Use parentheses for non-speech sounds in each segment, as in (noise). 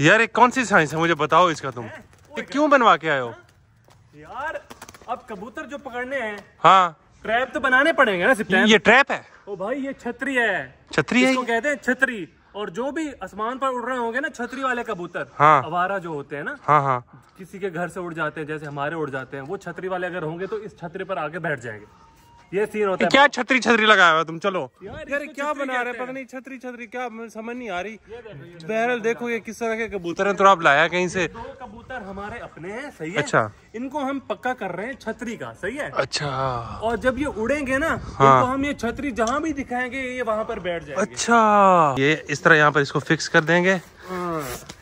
यार एक कौन सी साइंस है मुझे बताओ इसका तुम क्यों बनवा के आयो यार अब कबूतर जो पकड़ने हैं हाँ ट्रैप तो बनाने पड़ेंगे ना सिर्फ ये ट्रैप है ओ भाई ये छतरी है छतरी है कहते हैं छतरी और जो भी आसमान पर उड़ रहे होंगे ना छतरी वाले कबूतर हाँ, अवारा जो होते हैं ना हाँ, हाँ, किसी के घर से उड़ जाते हैं जैसे हमारे उड़ जाते हैं वो छतरी वाले अगर होंगे तो इस छतरी पर आके बैठ जाएंगे ये सीन होता है क्या छतरी छतरी लगाया हुआ तुम चलो यार, क्या बना रहे पता नहीं छतरी छतरी क्या समझ नहीं आ रही बहरल देखो ये किस तरह के कबूतर है तो आप लाया कहीं से दो कबूतर हमारे अपने हैं सही है अच्छा इनको हम पक्का कर रहे हैं छतरी का सही है अच्छा और जब ये उड़ेंगे ना हाँ। तो हम ये छतरी जहाँ भी दिखाएंगे ये वहाँ पर बैठ जाए अच्छा ये इस तरह यहाँ पर इसको फिक्स कर देंगे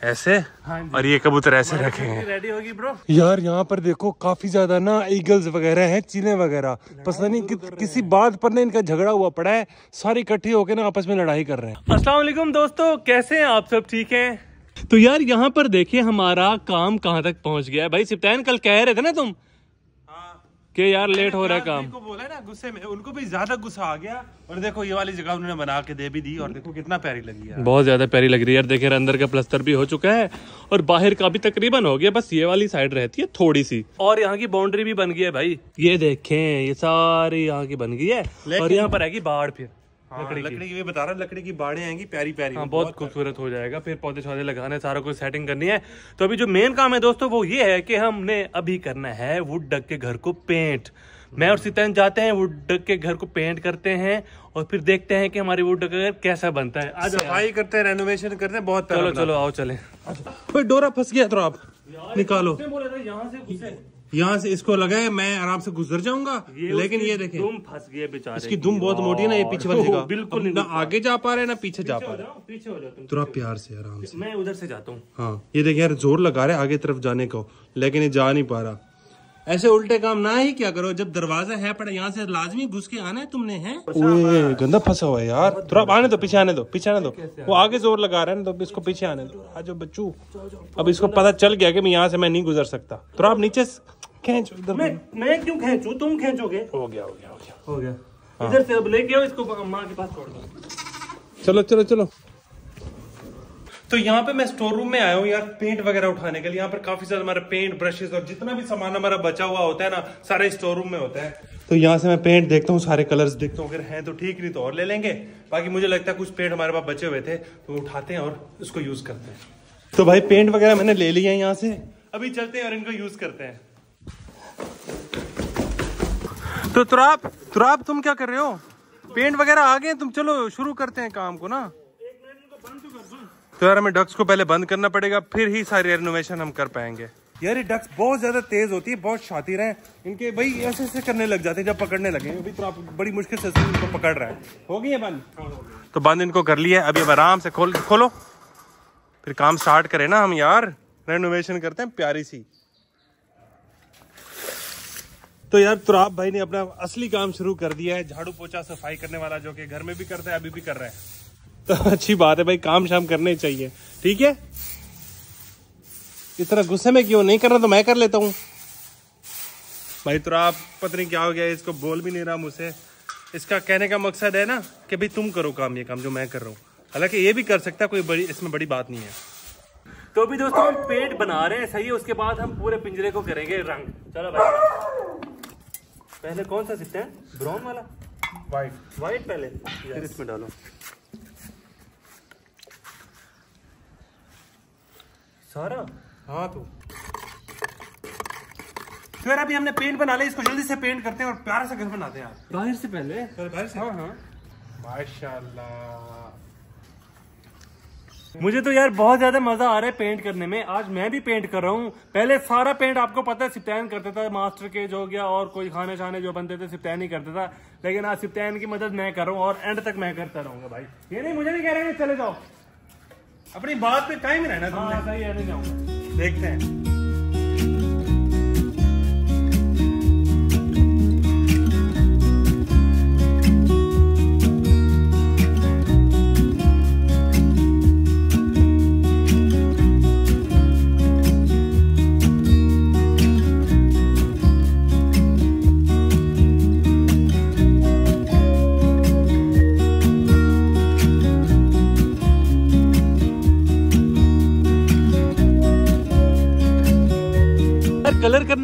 ऐसे हाँ और ये कबूतर ऐसे रखे हैं रेडी होगी ब्रो यार यहाँ पर देखो काफी ज्यादा ना ईगल्स वगैरह हैं चीले वगैरह पता नहीं कि, किसी बात पर ना इनका झगड़ा हुआ पड़ा है सारे इकट्ठे होके ना आपस में लड़ाई कर रहे हैं वालेकुम दोस्तों कैसे हैं आप सब ठीक हैं तो यार यहाँ पर देखिए हमारा काम कहाँ तक पहुँच गया है भाई सिप्तान कल कह रहे थे ना तुम के यार लेट हो रहा है काम को बोला ना गुस्से में उनको भी ज्यादा गुस्सा आ गया और देखो ये वाली जगह उन्होंने बना के दे भी दी और देखो कितना प्यारी लगी है बहुत ज्यादा प्यारी लग रही है यार देखिए अंदर का प्लस्तर भी हो चुका है और बाहर का भी तकरीबन हो गया बस ये वाली साइड रहती है थोड़ी सी और यहाँ की बाउंड्री भी बन गई है भाई ये देखे ये सारी यहाँ की बन गई है और यहाँ पर आएगी बाढ़ फिर लकड़ी, हाँ, लकड़ी की भी बता रहा हूँ लकड़ी की बाड़े आएंगी प्यारी प्यारी हाँ, बहुत, खूबसूरत हो जाएगा फिर पौधे छौधे लगाने सारा कुछ सेटिंग करनी है तो अभी जो मेन काम है दोस्तों वो ये है कि हमने अभी करना है वुड डक के घर को पेंट मैं और सितन जाते हैं वुड डक के घर को पेंट करते हैं और फिर देखते हैं कि हमारे वुड डक का घर कैसा बनता है आज सफाई अच्छा। करते हैं रेनोवेशन करते हैं बहुत चलो चलो आओ चले अच्छा। डोरा फंस गया तो आप निकालो यहाँ से यहाँ से इसको लगा है मैं आराम से गुजर जाऊंगा लेकिन ये देखे दुम फंस गए बेचारे इसकी दुम बहुत मोटी है ना ये पीछे फंस गया (laughs) बिल्कुल ना आगे जा पा रहे ना पीछे जा पा रहे पीछे हो जाओ थोड़ा प्यार से आराम से मैं उधर से जाता हूँ हाँ ये देखे यार जोर लगा रहे आगे तरफ जाने को लेकिन ये जा नहीं पा रहा ऐसे उल्टे काम ना ही क्या करो जब दरवाजा है पड़े यहाँ से लाजमी घुस के आना है तुमने है अच्छा, हाँ। गंदा फंसा हुआ है यार थोड़ा आने दो पीछे आने दो पीछे आने दो वो आगे जोर लगा रहे हैं तो इसको पीछे आने दो आज बच्चू अब इसको पता चल गया कि मैं यहाँ से मैं नहीं गुजर सकता थोड़ा आप नीचे खींचो इधर मैं मैं क्यों खेचू तुम खेचोगे हो गया हो गया हो गया हो गया हाँ। इधर से अब लेके आओ इसको माँ के पास छोड़ दो चलो चलो चलो तो यहाँ पे मैं स्टोर रूम में आया हूँ यार पेंट वगैरह उठाने के लिए यहाँ पर काफी सारे हमारे पेंट ब्रशेस और जितना भी सामान हमारा बचा हुआ होता है ना सारे स्टोर रूम में होता है तो यहाँ से मैं पेंट देखता हूँ सारे कलर्स देखता हूँ अगर हैं तो ठीक नहीं तो और ले लेंगे बाकी मुझे लगता है कुछ पेंट हमारे पास बचे हुए थे तो उठाते हैं और उसको यूज करते हैं तो भाई पेंट वगैरह मैंने ले लिया है यहाँ से अभी चलते हैं और इनको यूज करते हैं तो तुराप तुराप तुम क्या कर रहे हो पेंट वगैरह आ गए तुम चलो शुरू करते हैं काम को ना तो यार हमें डक्स को पहले बंद करना पड़ेगा फिर ही सारी रेनोवेशन हम कर पाएंगे यार ये डक्स बहुत ज्यादा तेज होती है बहुत शातिर है इनके भाई ऐसे ऐसे करने लग जाते हैं जब पकड़ने लगे अभी तो आप बड़ी मुश्किल से इनको पकड़ रहा है हो गई है बंद तो बंद इनको कर लिया अभी अब आराम से खोल खोलो फिर काम स्टार्ट करें ना हम यार रेनोवेशन करते हैं प्यारी सी तो यार तुराब भाई ने अपना असली काम शुरू कर दिया है झाड़ू पोछा सफाई करने वाला जो कि घर में भी करता है अभी भी कर रहा है तो अच्छी बात है भाई काम शाम करने चाहिए ठीक है इतना गुस्से में क्यों नहीं करना तो मैं कर लेता हूँ भाई तुराब पता नहीं क्या हो गया इसको बोल भी नहीं रहा मुझसे इसका कहने का मकसद है ना कि भाई तुम करो काम ये काम जो मैं कर रहा हूँ हालांकि ये भी कर सकता कोई बड़ी इसमें बड़ी बात नहीं है तो अभी दोस्तों हम पेट बना रहे हैं सही है उसके बाद हम पूरे पिंजरे को करेंगे रंग चलो भाई पहले कौन सा सीखते हैं ब्राउन वाला वाइट वाइट पहले फिर इसमें डालो सारा हाँ तो फिर तो अभी हमने पेंट बना लिया इसको जल्दी से पेंट करते हैं और प्यार से घर बनाते हैं बाहर से पहले बाहर से हाँ हाँ माशाल्लाह (laughs) मुझे तो यार बहुत ज्यादा मजा आ रहा है पेंट करने में आज मैं भी पेंट कर रहा हूँ पहले सारा पेंट आपको पता है सिप्तैन करता था मास्टर के जो गया और कोई खाने छाने जो बनते थे सिप्तैन ही करता था लेकिन आज सिप्तैन की मदद मैं कर रहा हूँ और एंड तक मैं करता रहूंगा भाई ये नहीं मुझे नहीं कह रहे चले जाओ अपनी बात पे टाइम रहना हाँ, देखते हैं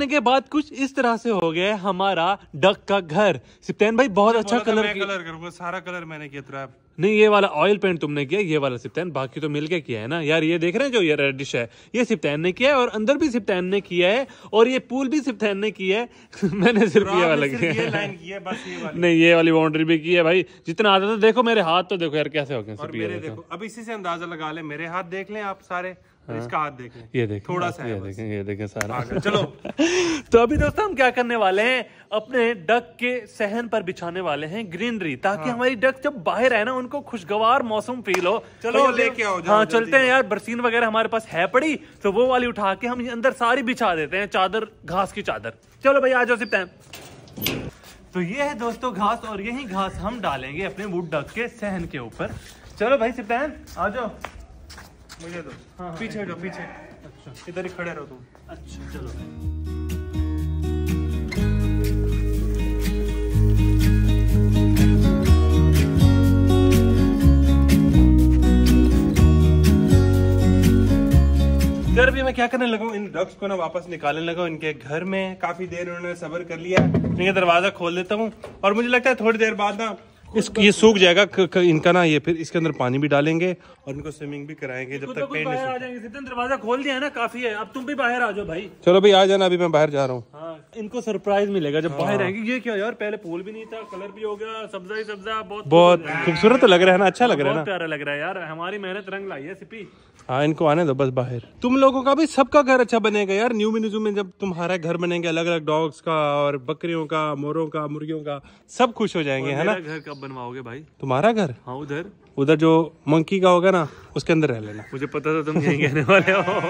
खरीदने के बाद कुछ इस तरह से हो गया हमारा डक का घर सिप्तन भाई बहुत अच्छा कलर कलर करूंगा सारा कलर मैंने किया नहीं ये वाला ऑयल पेंट तुमने किया ये वाला सिप्तैन बाकी तो मिलके किया है ना यार ये देख रहे हैं जो ये रेडिश है ये सिप्तैन ने किया है और अंदर भी सिप्तैन ने किया है और ये पूल भी सिप्तैन ने किया है (laughs) मैंने सिर्फ ये वाला किया है नहीं ये वाली बाउंड्री भी की है भाई जितना आता था देखो मेरे हाथ तो देखो यार कैसे हो गए तो। अब इसी से अंदाजा लगा ले मेरे हाथ देख ले आप सारे हाँ। इसका हाथ देखें ये देखें थोड़ा सा ये देखें ये देखें सारा चलो (laughs) तो अभी दोस्तों हम क्या करने वाले हैं अपने डक के सहन पर बिछाने वाले हैं ग्रीनरी ताकि हाँ। हमारी डक जब बाहर आए ना उनको खुशगवार मौसम फील हो चलो तो लेके आओ हाँ चलते हैं यार बरसीन वगैरह हमारे पास है पड़ी तो वो वाली उठा के हम अंदर सारी बिछा देते हैं चादर घास की चादर चलो भाई आ जाओ टाइम तो ये है दोस्तों घास और यही घास हम डालेंगे अपने वुड डक के सहन के ऊपर चलो भाई सिप्तान आ जाओ मुझे दो हाँ, हाँ पीछे जाओ पीछे अच्छा इधर ही खड़े रहो तुम अच्छा चलो घर भी मैं क्या करने लगा इन डग्स को ना वापस निकालने लगा इनके घर में काफी देर उन्होंने सबर कर लिया इनके दरवाजा खोल देता हूँ और मुझे लगता है थोड़ी देर बाद ना इस ये सूख जाएगा क, क, इनका ना ये फिर इसके अंदर पानी भी डालेंगे और इनको स्विमिंग भी कराएंगे जब तक पेड़ तो नहीं दरवाजा खोल दिया है ना काफी है अब तुम भी बाहर आ जाओ भाई चलो भाई आ जाना अभी मैं बाहर जा रहा हूँ हाँ। इनको सरप्राइज मिलेगा जब बाहर आएंगे हाँ। ये क्या यार पहले पोल भी नहीं था कलर भी हो गया सब्जा ही सब्जा बहुत बहुत खूबसूरत तो लग रहा है ना अच्छा लग रहा है ना प्यारा लग रहा है यार हमारी मेहनत रंग लाई है सिपी हाँ इनको आने दो बस बाहर तुम लोगों का भी सबका घर अच्छा बनेगा यार न्यू मिनिजू में जब तुम्हारा घर बनेंगे अलग अलग डॉग्स का और बकरियों का मोरों का मुर्गियों का सब खुश हो जाएंगे है ना घर का बनवाओगे भाई तुम्हारा घर हाँ उधर उधर जो मंकी का होगा ना उसके अंदर रह लेना मुझे पता था तुम यही कहने वाले हो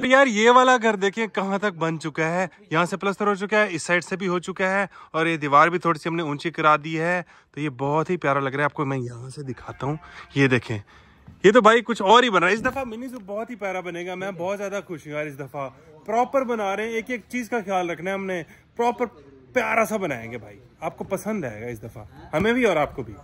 तो यार ये वाला घर देखिए कहाँ तक बन चुका है यहाँ से प्लस्तर हो चुका है इस साइड से भी हो चुका है और ये दीवार भी थोड़ी सी हमने ऊंची करा दी है तो ये बहुत ही प्यारा लग रहा है आपको मैं यहाँ से दिखाता हूँ ये देखें ये तो भाई कुछ और ही बन रहा है इस दफा मिनी सूप बहुत ही प्यारा बनेगा मैं बहुत ज्यादा खुश हूँ यार इस दफा प्रॉपर बना रहे हैं एक एक चीज का ख्याल रखना है हमने प्रॉपर प्यारा सा बनाएंगे भाई आपको पसंद आएगा इस दफ़ा हमें भी और आपको भी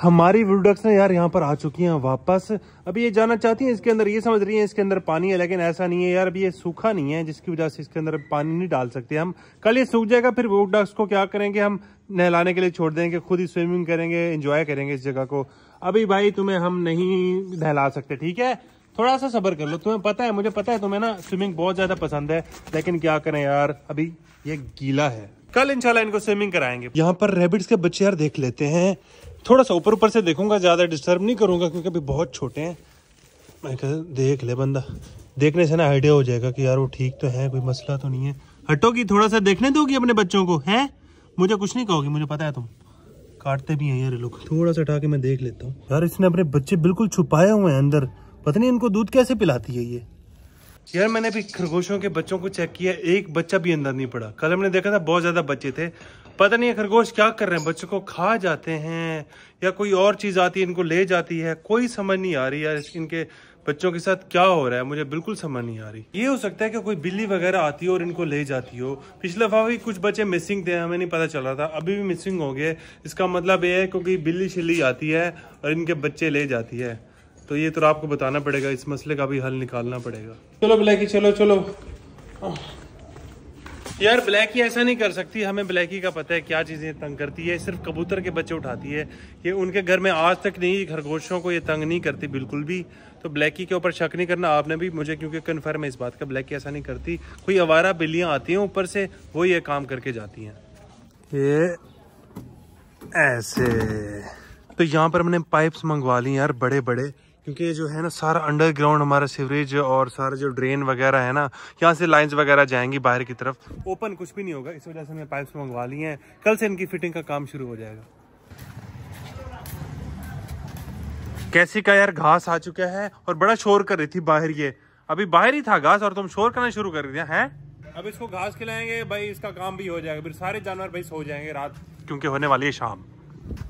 हमारी वोडक्स ना यार यहाँ पर आ चुकी हैं वापस अभी ये जाना चाहती हैं इसके अंदर ये समझ रही हैं इसके अंदर पानी है लेकिन ऐसा नहीं है यार अभी ये सूखा नहीं है जिसकी वजह से इसके अंदर पानी नहीं डाल सकते हम कल ये सूख जाएगा फिर वोडक्स को क्या करेंगे हम नहलाने के लिए छोड़ देंगे खुद ही स्विमिंग करेंगे इंजॉय करेंगे इस जगह को अभी भाई तुम्हें हम नहीं नहला सकते ठीक है थोड़ा सा सबर कर लो तुम्हें पता है मुझे पता है तुम्हें ना स्विमिंग बहुत ज़्यादा पसंद है लेकिन क्या करें यार अभी ये गीला है कल इंशाल्लाह इनको स्विमिंग कराएंगे यहाँ पर रेबिट्स के बच्चे यार देख लेते हैं थोड़ा सा ऊपर ऊपर से देखूंगा ज़्यादा डिस्टर्ब नहीं करूंगा क्योंकि अभी बहुत छोटे हैं मैं देख ले बंदा देखने से ना आइडिया हो जाएगा कि यार वो ठीक तो है कोई मसला तो नहीं है हटोगी थोड़ा सा देखने दोगी अपने बच्चों को है मुझे कुछ नहीं कहोगी मुझे पता है तुम काटते भी हैं यार लोग थोड़ा सा हटा के मैं देख लेता हूँ यार इसने अपने बच्चे बिल्कुल छुपाए हुए हैं अंदर पता नहीं इनको दूध कैसे पिलाती है ये यार मैंने अभी खरगोशों के बच्चों को चेक किया एक बच्चा भी अंदर नहीं पड़ा कल हमने देखा था बहुत ज़्यादा बच्चे थे पता नहीं है खरगोश क्या कर रहे हैं बच्चों को खा जाते हैं या कोई और चीज़ आती है इनको ले जाती है कोई समझ नहीं आ रही यार इनके बच्चों के साथ क्या हो रहा है मुझे बिल्कुल समझ नहीं आ रही ये हो सकता है कि कोई बिल्ली वगैरह आती हो और इनको ले जाती हो पिछले दफ़ा भी कुछ बच्चे मिसिंग थे हमें नहीं पता चला था अभी भी मिसिंग हो गए इसका मतलब ये है क्योंकि बिल्ली शिल्ली आती है और इनके बच्चे ले जाती है तो ये तो आपको बताना पड़ेगा इस मसले का भी हल निकालना पड़ेगा चलो ब्लैकी चलो चलो यार ब्लैकी ऐसा नहीं कर सकती हमें ब्लैकी का पता है क्या चीज़ें तंग करती है सिर्फ कबूतर के बच्चे उठाती है ये उनके घर में आज तक नहीं खरगोशों को ये तंग नहीं करती बिल्कुल भी तो ब्लैकी के ऊपर शक नहीं करना आपने भी मुझे क्योंकि कन्फर्म है इस बात का ब्लैकी ऐसा नहीं करती कोई आवारा बिल्लियां आती हैं ऊपर से वो ये काम करके जाती हैं ये ऐसे तो यहाँ पर हमने पाइप्स मंगवा ली यार बड़े बड़े क्योंकि ये जो है ना सारा अंडरग्राउंड हमारा सीवरेज और सारा जो ड्रेन वगैरह है ना यहाँ से लाइंस वगैरह जाएंगी बाहर की तरफ ओपन कुछ भी नहीं होगा इस वजह से हमने पाइप्स मंगवा ली हैं कल से इनकी फिटिंग का काम शुरू हो जाएगा कैसी का यार घास आ चुका है और बड़ा शोर कर रही थी बाहर ये अभी बाहर ही था घास और तुम शोर करना शुरू कर दिया है अब इसको घास खिलाएंगे भाई इसका काम भी हो जाएगा फिर सारे जानवर भाई सो जाएंगे रात क्योंकि होने वाली है शाम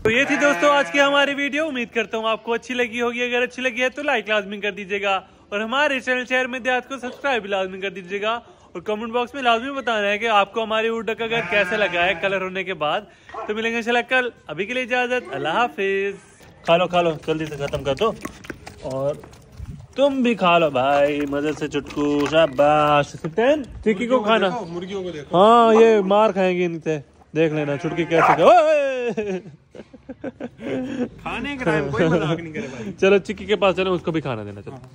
तो ये थी दोस्तों आज की हमारी वीडियो उम्मीद करता हूँ आपको अच्छी लगी होगी अगर अच्छी लगी है तो लाइक लाजमी कर दीजिएगा और हमारे चैनल शहर में देहात को सब्सक्राइब लाजमी कर दीजिएगा और कमेंट बॉक्स में लाजमी बताना है कि आपको हमारे वुड का घर कैसे लगा है कलर होने के बाद तो मिलेंगे चला कल अभी के लिए इजाज़त अल्लाह हाफिज़ खा लो खा लो जल्दी से ख़त्म कर दो और तुम भी खा लो भाई मजे से चुटकू शाबाश को खाना मुर्गियों को देखो हाँ ये मार खाएंगे इनसे देख लेना चुटकी कैसे खाने का कोई मजाक नहीं करे भाई चलो चिक्की के पास चलो उसको भी खाना देना चलो हाँ।